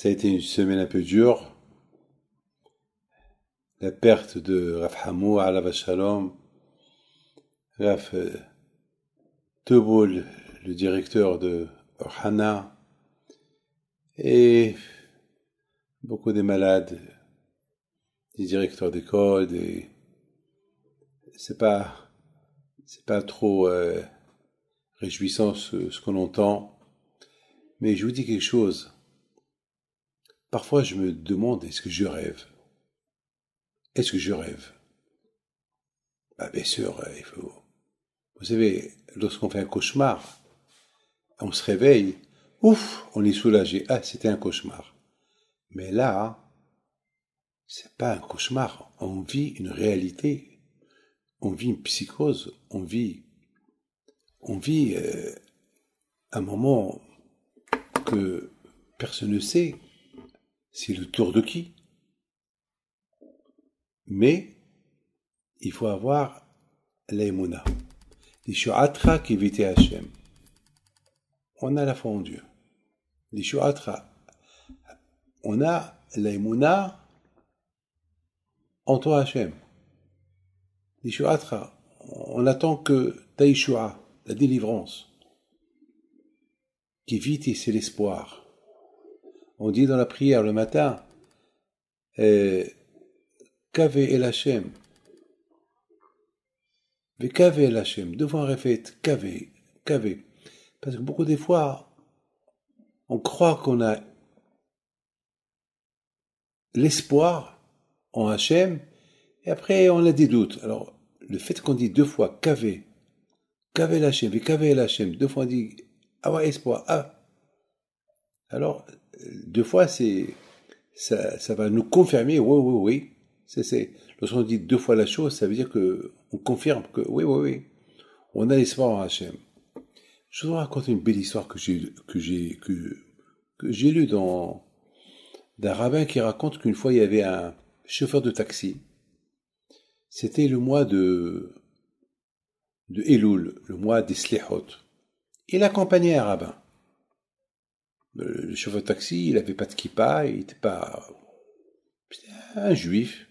Ça a été une semaine un peu dure. La perte de Raf Hamou, Allah Shalom. Raf euh, Teboul, le directeur de Orhana. Et beaucoup des malades, des directeurs d'école, C'est pas, c'est pas trop euh, réjouissant ce qu'on entend. Mais je vous dis quelque chose Parfois, je me demande est-ce que je rêve Est-ce que je rêve Ah Bien sûr, euh, il faut. Vous savez, lorsqu'on fait un cauchemar, on se réveille, ouf, on est soulagé. Ah, c'était un cauchemar. Mais là, c'est pas un cauchemar. On vit une réalité. On vit une psychose. On vit, on vit euh, un moment que personne ne sait. C'est le tour de qui Mais il faut avoir l'aimuna. Les shu'atra qui vite Hachem. On a la foi en Dieu. Les shu'atra. On a l'aïmouna en toi Hachem. Les shu'atra. On attend que ta la délivrance, qui vit, c'est l'espoir. On dit dans la prière le matin, la euh, El Hashem. Kave El Hashem. Devant répète Kave, Kave. Parce que beaucoup des fois, on croit qu'on a l'espoir en Hachem, et après on a des doutes. Alors, le fait qu'on dit deux fois Kave, Kave El Hashem Kave El deux fois on dit avoir espoir, ah, alors, deux fois, c'est ça, va nous confirmer, oui, oui, oui. C'est, lorsqu'on dit deux fois la chose, ça veut dire que on confirme que oui, oui, oui, on a l'espoir en Hachem. Je vous raconte une belle histoire que j'ai, que j'ai, que, lue dans, d'un rabbin qui raconte qu'une fois il y avait un chauffeur de taxi. C'était le mois de, de Elul, le mois des Slehot. Il accompagnait un rabbin. Euh, le chauffeur de taxi, il n'avait pas de kippa, il n'était pas. un juif.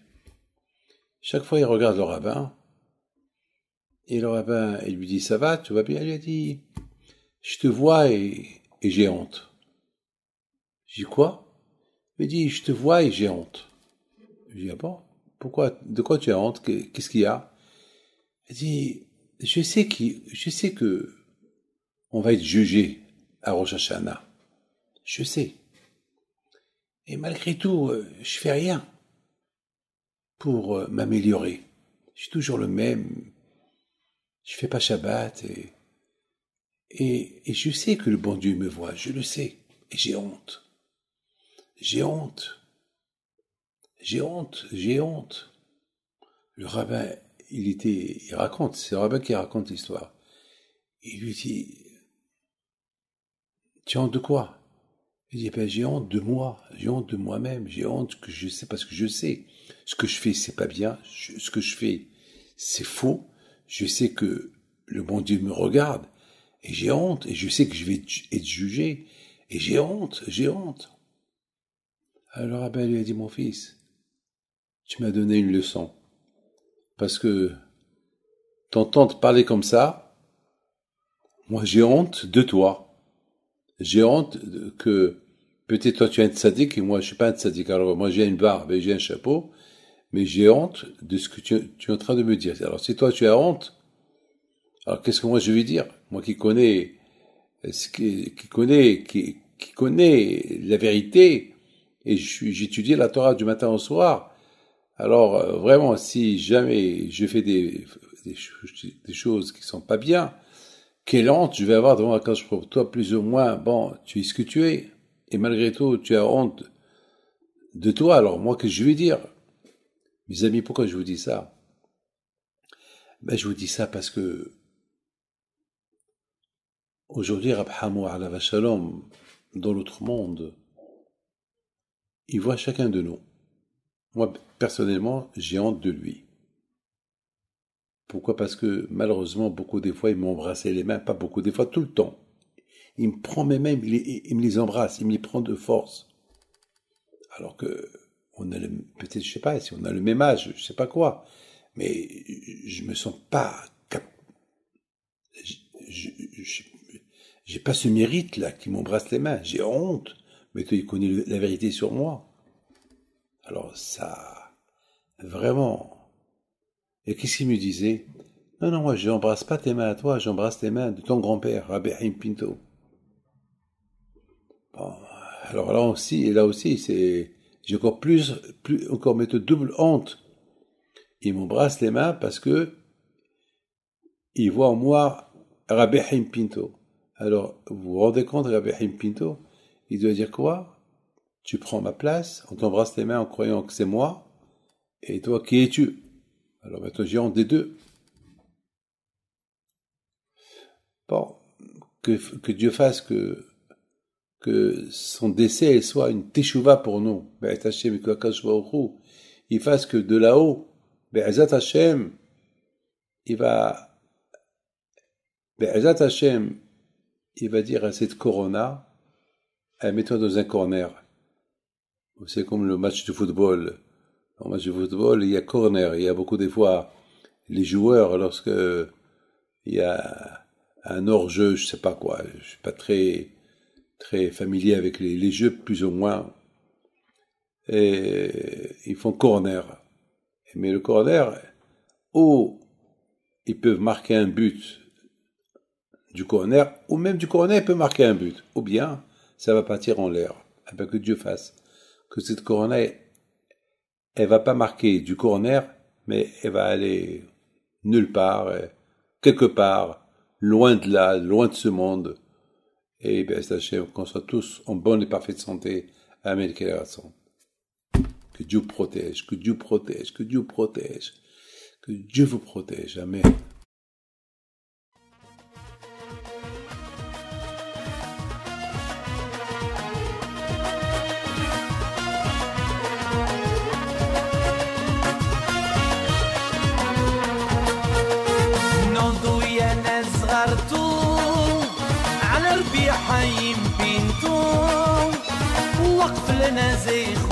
Chaque fois, il regarde le rabbin. Et le rabbin, il lui dit Ça va, tu va bien Il lui a dit Je te vois et, j'ai honte. J'ai quoi Il lui dit Je te vois et j'ai honte. Je dis Ah bon Pourquoi De quoi tu as honte Qu'est-ce qu'il y a Il dit Je sais, qui, je sais que on va être jugé à Rosh Hashanah je sais. Et malgré tout, euh, je fais rien pour euh, m'améliorer. Je suis toujours le même. Je fais pas Shabbat et, et, je sais que le bon Dieu me voit, je le sais. Et j'ai honte. J'ai honte. J'ai honte, j'ai honte. Le rabbin, il était, il raconte, c'est le rabbin qui raconte l'histoire. Il lui dit, tu honte de quoi il dit, ben, j'ai honte de moi, j'ai honte de moi-même, j'ai honte que je sais parce que je sais. Ce que je fais, c'est pas bien, ce que je fais, c'est faux. Je sais que le bon Dieu me regarde et j'ai honte et je sais que je vais être jugé et j'ai honte, j'ai honte. Alors Abel lui a dit, mon fils, tu m'as donné une leçon parce que t'entends te parler comme ça, moi j'ai honte de toi j'ai honte que peut-être toi tu es un sadique et moi je suis pas un sadique. Alors moi j'ai une barbe et j'ai un chapeau, mais j'ai honte de ce que tu, es en train de me dire. Alors si toi tu as honte, alors qu'est-ce que moi je vais dire Moi qui connais, qui, qui connais, qui, qui connais la vérité et j'étudie la Torah du matin au soir. Alors euh, vraiment, si jamais je fais des, des, des choses qui sont pas bien, quelle honte je vais avoir devant la cage pour toi, plus ou moins, bon, tu es ce que tu es, et malgré tout, tu as honte de toi, alors moi, que je vais dire Mes amis, pourquoi je vous dis ça ben, Je vous dis ça parce que aujourd'hui, Rabhamu Alava Shalom, dans l'autre monde, il voit chacun de nous. Moi, personnellement, j'ai honte de lui. Pourquoi Parce que malheureusement, beaucoup des fois, il m'embrassait les mains, pas beaucoup des fois, tout le temps. Il me prend mes mains, il, me les embrasse, il me les prend de force. Alors que, on a peut-être, je sais pas, si on a le même âge, je sais pas quoi, mais je me sens pas Je n'ai pas ce mérite-là qui m'embrasse les mains. J'ai honte. Mais toi, il connaît la vérité sur moi. Alors ça, vraiment, et qu'est-ce qu'il me disait Non, non, moi je n'embrasse pas tes mains à toi, j'embrasse tes mains de ton grand-père, Rabbi Pinto. alors là aussi, et là aussi, c'est j'ai encore plus, plus encore mes double honte. Il m'embrasse les mains parce que il voit en moi Rabbi Pinto. Alors, vous vous rendez compte, Rabbi Pinto, il doit dire quoi Tu prends ma place, on t'embrasse les mains en croyant que c'est moi, et toi, qui es-tu alors maintenant, géant D2. Bon, que, Dieu fasse que, que son décès soit une teshuva pour nous. Il fasse que de là-haut, Be'ezat Hashem, il va, Be'ezat Hashem, il va dire à cette corona, mets-toi dans un corner. C'est comme le match de football en match de football, il y a corner. Il y a beaucoup des fois, les joueurs, lorsque il y a un hors-jeu, je ne sais pas quoi, je ne suis pas très, très familier avec les, jeux, plus ou moins, et ils font corner. Mais le corner, ou ils peuvent marquer un but du corner, ou même du corner peut marquer un but, ou bien ça va partir en l'air, que Dieu fasse, que cette corner elle va pas marquer du corner, mais elle va aller nulle part, quelque part, loin de là, loin de ce monde. Et bien, sachez qu'on soit tous en bonne et parfaite santé. Amen. Que Dieu protège, que Dieu protège, que Dieu protège, que Dieu vous protège. Amen. نزيخ